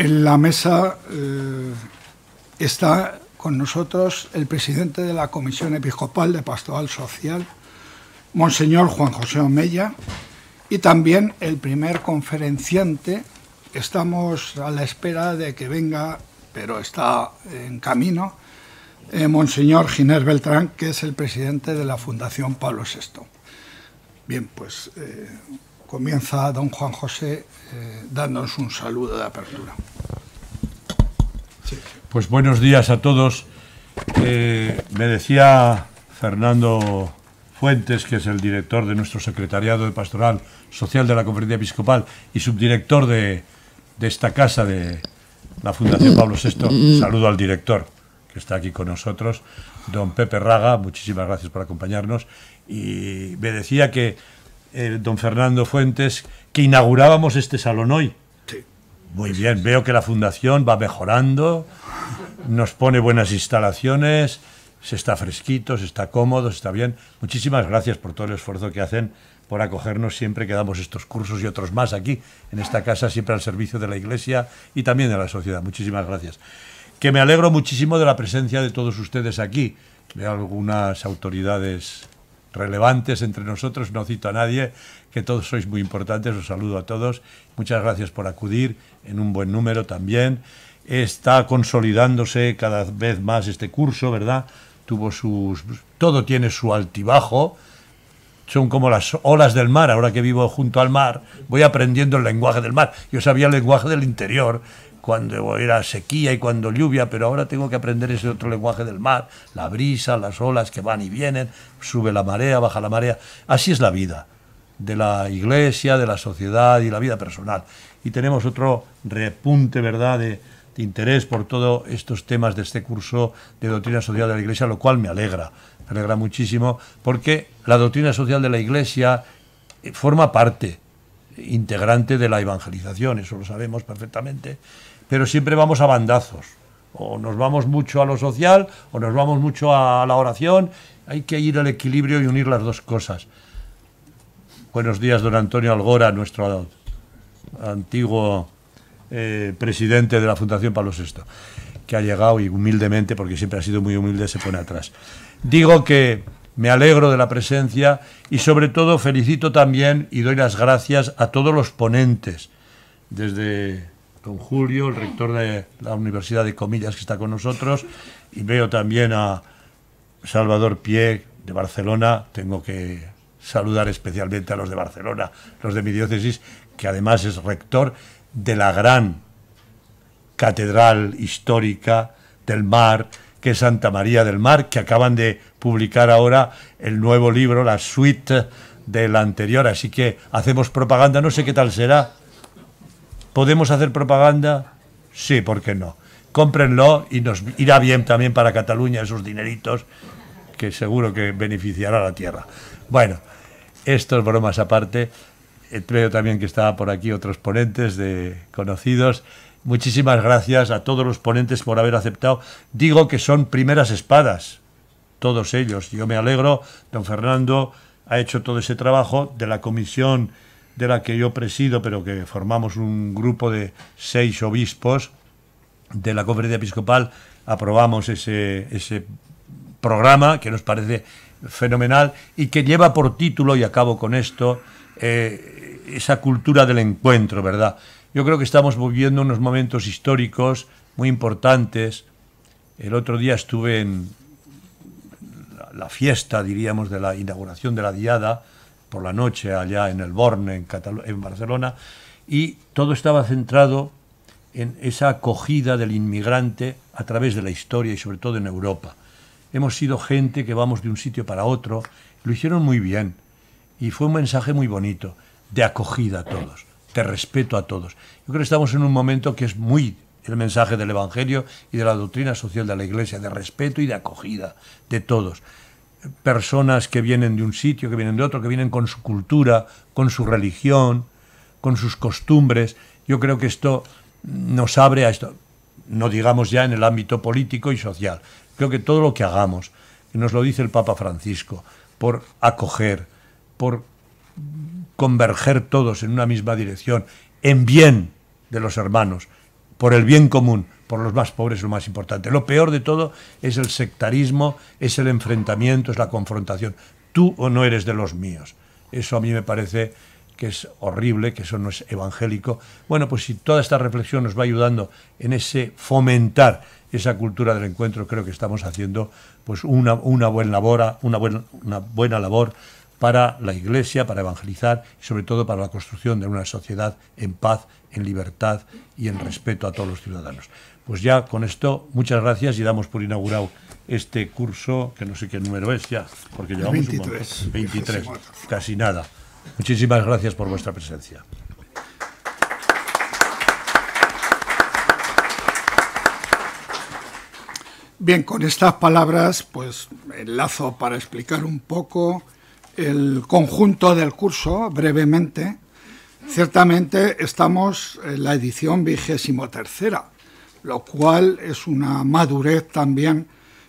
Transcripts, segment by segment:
En la mesa eh, está con nosotros el presidente de la Comisión Episcopal de Pastoral Social, Monseñor Juan José Omella, y también el primer conferenciante. Estamos a la espera de que venga, pero está en camino, eh, Monseñor Ginés Beltrán, que es el presidente de la Fundación Pablo VI. Bien, pues eh, comienza don Juan José eh, dándonos un saludo de apertura. Pues buenos días a todos. Eh, me decía Fernando Fuentes, que es el director de nuestro Secretariado de Pastoral Social de la Conferencia Episcopal y subdirector de, de esta casa de la Fundación Pablo VI. Saludo al director que está aquí con nosotros, don Pepe Raga, muchísimas gracias por acompañarnos. Y me decía que eh, don Fernando Fuentes, que inaugurábamos este salón hoy. Sí. Muy bien, veo que la fundación va mejorando, nos pone buenas instalaciones, se está fresquito, se está cómodo, se está bien. Muchísimas gracias por todo el esfuerzo que hacen por acogernos siempre que damos estos cursos y otros más aquí, en esta casa, siempre al servicio de la Iglesia y también de la sociedad. Muchísimas gracias. Que me alegro muchísimo de la presencia de todos ustedes aquí, de algunas autoridades relevantes entre nosotros, no cito a nadie, que todos sois muy importantes, os saludo a todos, muchas gracias por acudir, en un buen número también. Está consolidándose cada vez más este curso, ¿verdad? Tuvo sus. todo tiene su altibajo. Son como las olas del mar, ahora que vivo junto al mar, voy aprendiendo el lenguaje del mar. Yo sabía el lenguaje del interior, cuando era sequía y cuando lluvia, pero ahora tengo que aprender ese otro lenguaje del mar, la brisa, las olas que van y vienen, sube la marea, baja la marea. Así es la vida de la iglesia, de la sociedad y la vida personal. Y tenemos otro repunte, ¿verdad?, de, de interés por todos estos temas de este curso de doctrina social de la iglesia, lo cual me alegra, me alegra muchísimo, porque la doctrina social de la iglesia eh, forma parte integrante de la evangelización, eso lo sabemos perfectamente, pero siempre vamos a bandazos. O nos vamos mucho a lo social o nos vamos mucho a la oración. Hay que ir al equilibrio y unir las dos cosas. Buenos días, don Antonio Algora, nuestro antiguo eh, presidente de la Fundación Pablo VI, que ha llegado y humildemente, porque siempre ha sido muy humilde, se pone atrás. Digo que me alegro de la presencia y sobre todo felicito también y doy las gracias a todos los ponentes, desde con Julio, el rector de la Universidad de Comillas que está con nosotros, y veo también a Salvador Pie de Barcelona, tengo que saludar especialmente a los de Barcelona, los de mi diócesis, que además es rector de la gran catedral histórica del mar, que es Santa María del Mar, que acaban de publicar ahora el nuevo libro, la suite del anterior, así que hacemos propaganda, no sé qué tal será, ¿Podemos hacer propaganda? Sí, ¿por qué no? Cómprenlo y nos irá bien también para Cataluña esos dineritos que seguro que beneficiará a la tierra. Bueno, estos bromas aparte. Eh, creo también que estaba por aquí otros ponentes de conocidos. Muchísimas gracias a todos los ponentes por haber aceptado. Digo que son primeras espadas, todos ellos. Yo me alegro, don Fernando ha hecho todo ese trabajo de la comisión que yo presido, pero que formamos un grupo de seis obispos de la conferencia episcopal, aprobamos ese, programa que nos parece fenomenal y que lleva por título, y acabo con esto, eh, esa cultura del encuentro, ¿verdad? Yo creo que estamos viviendo unos momentos históricos muy importantes. El otro día estuve en la fiesta, diríamos, de la inauguración de la Diada, por la noche allá en el Borne, en, en Barcelona, y todo estaba centrado en esa acogida del inmigrante a través de la historia y sobre todo en Europa. Hemos sido gente que vamos de un sitio para otro, lo hicieron muy bien y fue un mensaje muy bonito, de acogida a todos, de respeto a todos. Yo creo que estamos en un momento que es muy el mensaje del Evangelio y de la doctrina social de la Iglesia, de respeto y de acogida de todos personas que vienen de un sitio, que vienen de otro, que vienen con su cultura, con su religión, con sus costumbres. Yo creo que esto nos abre a esto, no digamos ya en el ámbito político y social. Creo que todo lo que hagamos, que nos lo dice el Papa Francisco, por acoger, por converger todos en una misma dirección, en bien de los hermanos, por el bien común, por los más pobres es lo más importante. Lo peor de todo es el sectarismo, es el enfrentamiento, es la confrontación. Tú o no eres de los míos. Eso a mí me parece que es horrible, que eso no es evangélico. Bueno, pues si toda esta reflexión nos va ayudando en ese fomentar esa cultura del encuentro, creo que estamos haciendo pues una, buena, labor, una buena labor para la Iglesia, para evangelizar y sobre todo para la construcción de una sociedad en paz, en libertad y en respeto a todos los ciudadanos. Pues ya con esto, muchas gracias y damos por inaugurado este curso, que no sé qué número es ya, porque llevamos 23, un montón, 23 casi nada. Muchísimas gracias por vuestra presencia. Bien, con estas palabras, pues enlazo para explicar un poco el conjunto del curso brevemente. Ciertamente estamos en la edición vigésimo tercera lo cual es una madurez también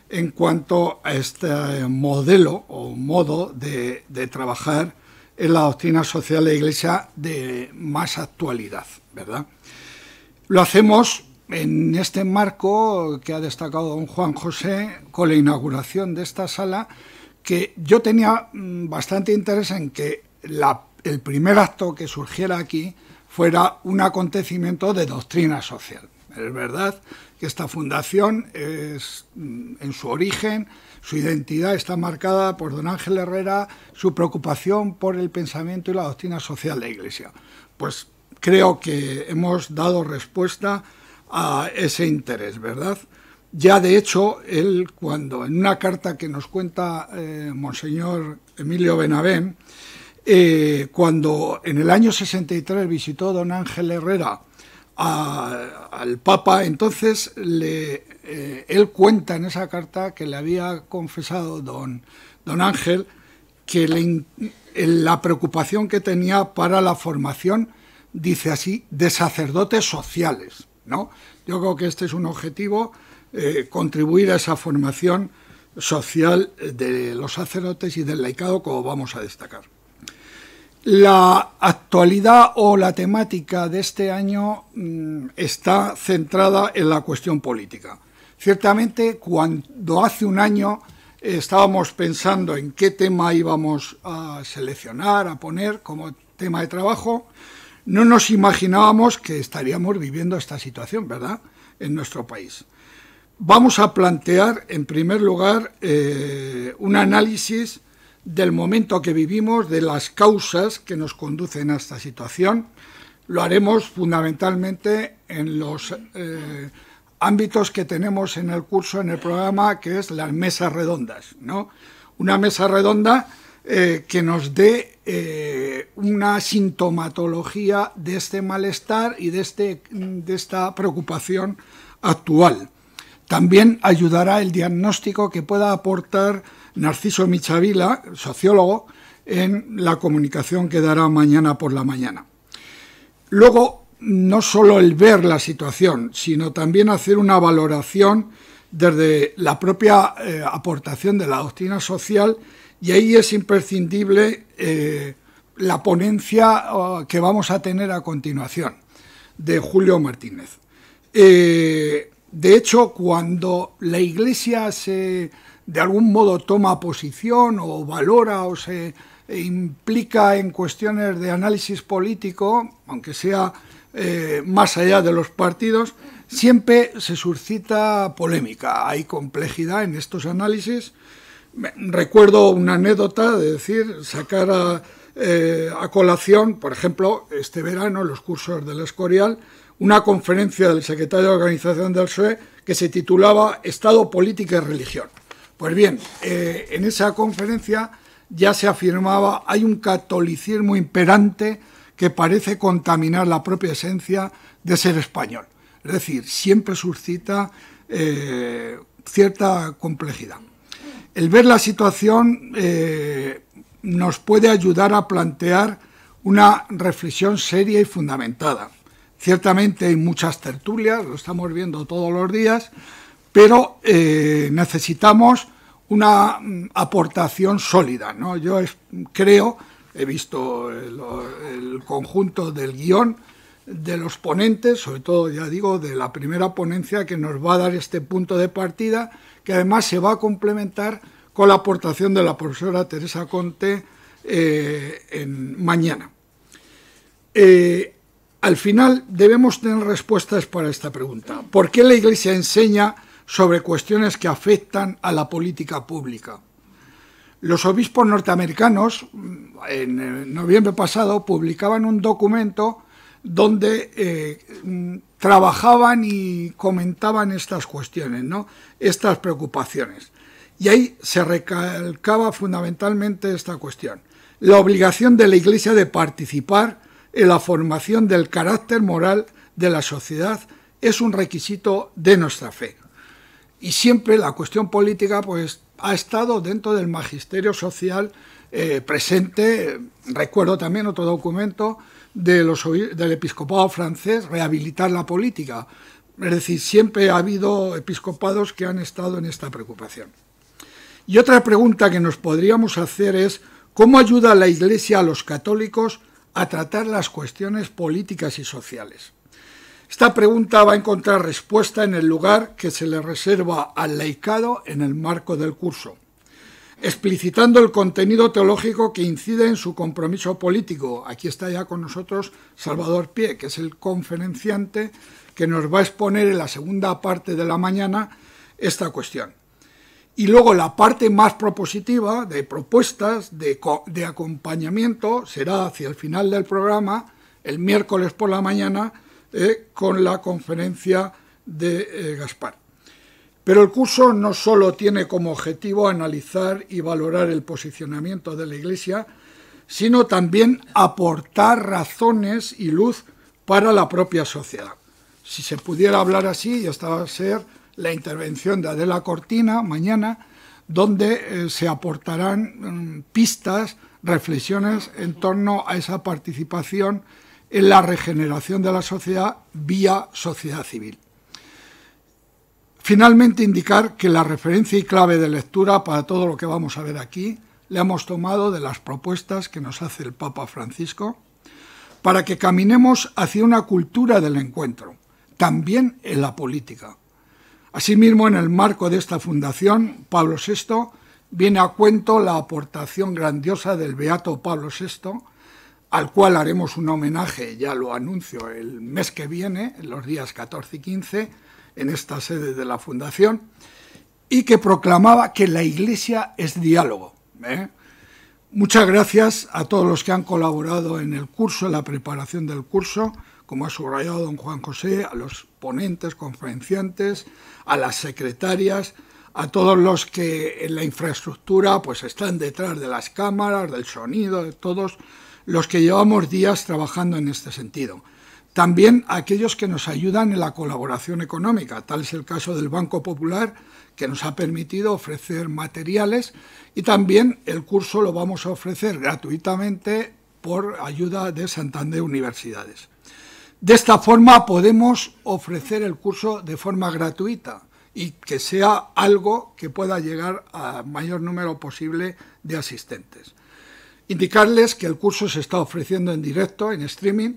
en cuanto a este modelo o modo de, trabajar en la doctrina social de la Iglesia de más actualidad, ¿verdad? Lo hacemos en este marco que ha destacado don Juan José con la inauguración de esta sala, que yo tenía mm, bastante interés en que el primer acto que surgiera aquí fuera un acontecimiento de doctrina social. Es verdad que esta fundación es, mm, en su origen, su identidad está marcada por don Ángel Herrera, su preocupación por el pensamiento y la doctrina social de la Iglesia. Pues creo que hemos dado respuesta a ese interés, ¿verdad? Ya de hecho, él cuando en una carta que nos cuenta eh, Monseñor Emilio Benavén, eh, cuando en el año 63 visitó don Ángel Herrera al Papa, entonces le, eh, él cuenta en esa carta que le había confesado don, don Ángel que la preocupación que tenía para la formación, dice así, de sacerdotes sociales. ¿no? Yo creo que este es un objetivo, eh, contribuir a esa formación social de los sacerdotes y del laicado, como vamos a destacar. La actualidad o la temática de este año mm, está centrada en la cuestión política. Ciertamente, cuando hace un año eh, estábamos pensando en qué tema íbamos a seleccionar, a poner como tema de trabajo, no nos imaginábamos que estaríamos viviendo esta situación, ¿verdad?, en nuestro país. Vamos a plantear, en primer lugar, eh, un análisis del momento que vivimos, de las causas que nos conducen a esta situación. Lo haremos fundamentalmente en los eh, ámbitos que tenemos en el curso, en el programa, que es las mesas redondas. ¿no? Una mesa redonda eh, que nos dé eh, una sintomatología de este malestar y de, este, de esta preocupación actual. También ayudará el diagnóstico que pueda aportar Narciso Michavila, sociólogo, en la comunicación que dará mañana por la mañana. Luego, no solo el ver la situación, sino también hacer una valoración desde la propia eh, aportación de la doctrina social y ahí es imprescindible eh, la ponencia eh, que vamos a tener a continuación de Julio Martínez. de hecho, cuando la Iglesia se de algún modo toma posición o valora o se implica en cuestiones de análisis político, aunque sea eh, más allá de los partidos, siempre se suscita polémica, hay complejidad en estos análisis. Recuerdo una anécdota de decir, sacar eh, a, colación, por ejemplo, este verano en los cursos del Escorial, una conferencia del secretario de Organización del SUE que se titulaba Estado, Política y Religión. Pues bien, eh, en esa conferencia ya se afirmaba, hay un catolicismo imperante que parece contaminar la propia esencia de ser español. Es decir, siempre suscita eh, cierta complejidad. El ver la situación eh, nos puede ayudar a plantear una reflexión seria y fundamentada. Ciertamente hay muchas tertulias, lo estamos viendo todos los días, pero eh, necesitamos una mm, aportación sólida. Yo creo, he visto el, conjunto del guión de los ponentes, sobre todo, ya digo, de la primera ponencia que nos va a dar este punto de partida, que además se va a complementar con la aportación de la profesora Teresa Conte eh, en mañana. Eh, al final debemos tener respuestas para esta pregunta. ¿Por qué la Iglesia enseña sobre cuestiones que afectan a la política pública. Los obispos norteamericanos, mm, en eh, noviembre pasado, publicaban un documento donde eh, mm, trabajaban y comentaban estas cuestiones, ¿no? estas preocupaciones. Y ahí se recalcaba fundamentalmente esta cuestión, la obligación de la Iglesia de participar en la formación del carácter moral de la sociedad es un requisito de nuestra fe y siempre la cuestión política pues ha estado dentro del magisterio social eh, presente. Recuerdo también otro documento del episcopado francés, rehabilitar la política. Es decir, siempre ha habido episcopados que han estado en esta preocupación. Y otra pregunta que nos podríamos hacer es, ¿cómo ayuda la Iglesia a los católicos a tratar las cuestiones políticas y sociales? Esta pregunta va a encontrar respuesta en el lugar que se le reserva al laicado en el marco del curso, explicitando el contenido teológico que incide en su compromiso político. Aquí está ya con nosotros Salvador Pie, que es el conferenciante que nos va a exponer en la segunda parte de la mañana esta cuestión. Y luego la parte más propositiva de propuestas, de, de acompañamiento, será hacia el final del programa, el miércoles por la mañana, eh, con la conferencia de eh, Gaspar. Pero el curso no solo tiene como objetivo analizar y valorar el posicionamiento de la Iglesia, sino también aportar razones y luz para la propia sociedad. Si se pudiera hablar así, y esta va a ser la intervención de Adela Cortina mañana, donde eh, se aportarán mm, pistas, reflexiones en torno a esa participación en la regeneración de la sociedad vía sociedad civil. Finalmente, indicar que la referencia y clave de lectura para todo lo que vamos a ver aquí le hemos tomado de las propuestas que nos hace el Papa Francisco para que caminemos hacia una cultura del encuentro, también en la política. Asimismo, en el marco de esta fundación, Pablo VI viene a cuento la aportación grandiosa del Beato Pablo VI al cual haremos un homenaje, ya lo anuncio, el mes que viene, en los días 14 y 15, en esta sede de la Fundación, y que proclamaba que la Iglesia es diálogo. ¿eh? Muchas gracias a todos los que han colaborado en el curso, en la preparación del curso, como ha subrayado don Juan José, a los ponentes, conferenciantes, a las secretarias, a todos los que en la infraestructura pues están detrás de las cámaras, del sonido, de todos los que llevamos días trabajando en este sentido. También aquellos que nos ayudan en la colaboración económica, tal es el caso del Banco Popular, que nos ha permitido ofrecer materiales y también el curso lo vamos a ofrecer gratuitamente por ayuda de Santander Universidades. De esta forma podemos ofrecer el curso de forma gratuita y que sea algo que pueda llegar al mayor número posible de asistentes. Indicarles que el curso se está ofreciendo en directo, en streaming,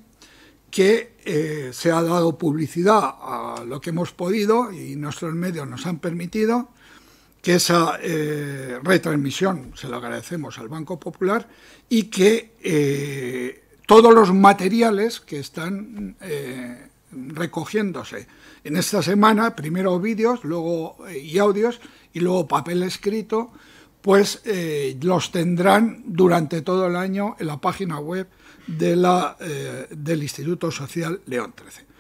que eh, se ha dado publicidad a lo que hemos podido y nuestros medios nos han permitido que esa eh, retransmisión se la agradecemos al Banco Popular y que eh, todos los materiales que están recogiéndose en esta semana, primero vídeos, luego y audios y luego papel escrito, pues eh, los tendrán durante todo el año en la página web de eh, del Instituto Social León 13.